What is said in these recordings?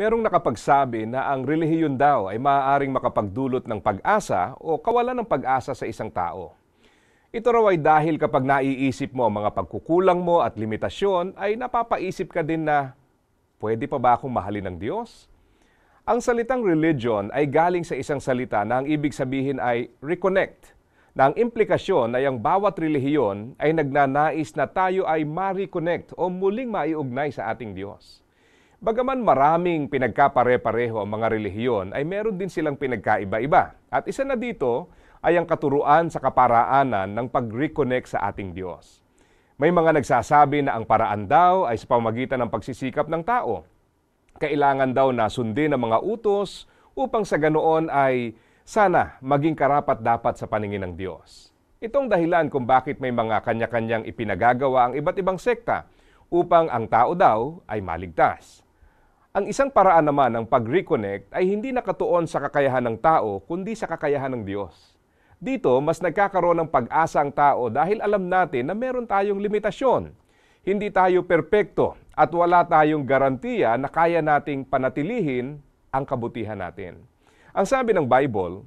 merong nakapagsabi na ang relihiyon daw ay maaaring makapagdulot ng pag-asa o kawalan ng pag-asa sa isang tao. Ito raw ay dahil kapag naiisip mo ang mga pagkukulang mo at limitasyon, ay napapaisip ka din na, pwede pa ba akong mahalin ng Diyos? Ang salitang religion ay galing sa isang salita na ang ibig sabihin ay reconnect, na ang implikasyon ay ang bawat relihiyon ay nagnanais na tayo ay ma-reconnect o muling maiugnay sa ating Diyos. Bagaman maraming pinagkapare-pareho ang mga relihiyon, ay meron din silang pinagkaiba-iba. At isa na dito ay ang katuruan sa kaparaanan ng pag-reconnect sa ating Diyos. May mga nagsasabi na ang paraan daw ay sa pamagitan ng pagsisikap ng tao. Kailangan daw na sundin ang mga utos upang sa ganoon ay sana maging karapat dapat sa paningin ng Diyos. Itong dahilan kung bakit may mga kanya-kanyang ipinagagawa ang iba't ibang sekta upang ang tao daw ay maligtas. Ang isang paraan naman ng pag-reconnect ay hindi nakatuon sa kakayahan ng tao kundi sa kakayahan ng Diyos. Dito, mas nagkakaroon ng pag-asa ang tao dahil alam natin na meron tayong limitasyon. Hindi tayo perpekto at wala tayong garantiya na kaya nating panatilihin ang kabutihan natin. Ang sabi ng Bible,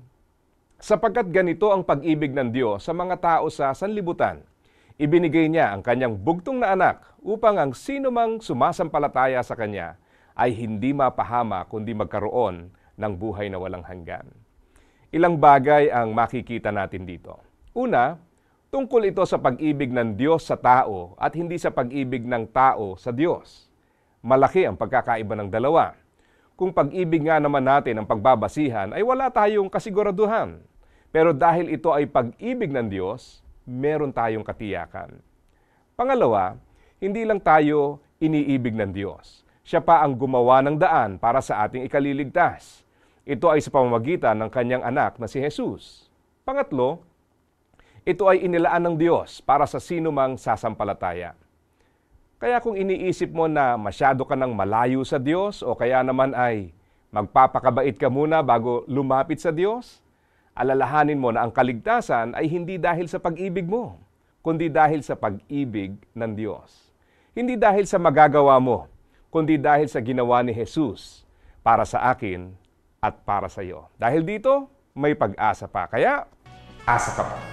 sapagkat ganito ang pag-ibig ng Diyos sa mga tao sa sanlibutan – ibinigay niya ang kanyang bugtong na anak upang ang sino mang sumasampalataya sa kanya ay hindi mapahama kundi magkaroon ng buhay na walang hanggan. Ilang bagay ang makikita natin dito. Una, tungkol ito sa pag-ibig ng Diyos sa tao at hindi sa pag-ibig ng tao sa Diyos. Malaki ang pagkakaiba ng dalawa. Kung pag-ibig nga naman natin ang pagbabasihan ay wala tayong kasiguraduhan. Pero dahil ito ay pag-ibig ng Diyos, meron tayong katiyakan. Pangalawa, hindi lang tayo iniibig ng Diyos, siya pa ang gumawa ng daan para sa ating ikaliligtas. Ito ay sa pamamagitan ng kanyang anak na si Jesus. Pangatlo, ito ay inilaan ng Diyos para sa sino mang sasampalataya. Kaya kung iniisip mo na masyado ka ng malayo sa Diyos o kaya naman ay magpapakabait ka muna bago lumapit sa Diyos, alalahanin mo na ang kaligtasan ay hindi dahil sa pag-ibig mo, kundi dahil sa pag-ibig ng Diyos. Hindi dahil sa magagawa mo, kundi dahil sa ginawa ni Jesus para sa akin at para sa iyo. Dahil dito, may pag-asa pa. Kaya, asa ka pa.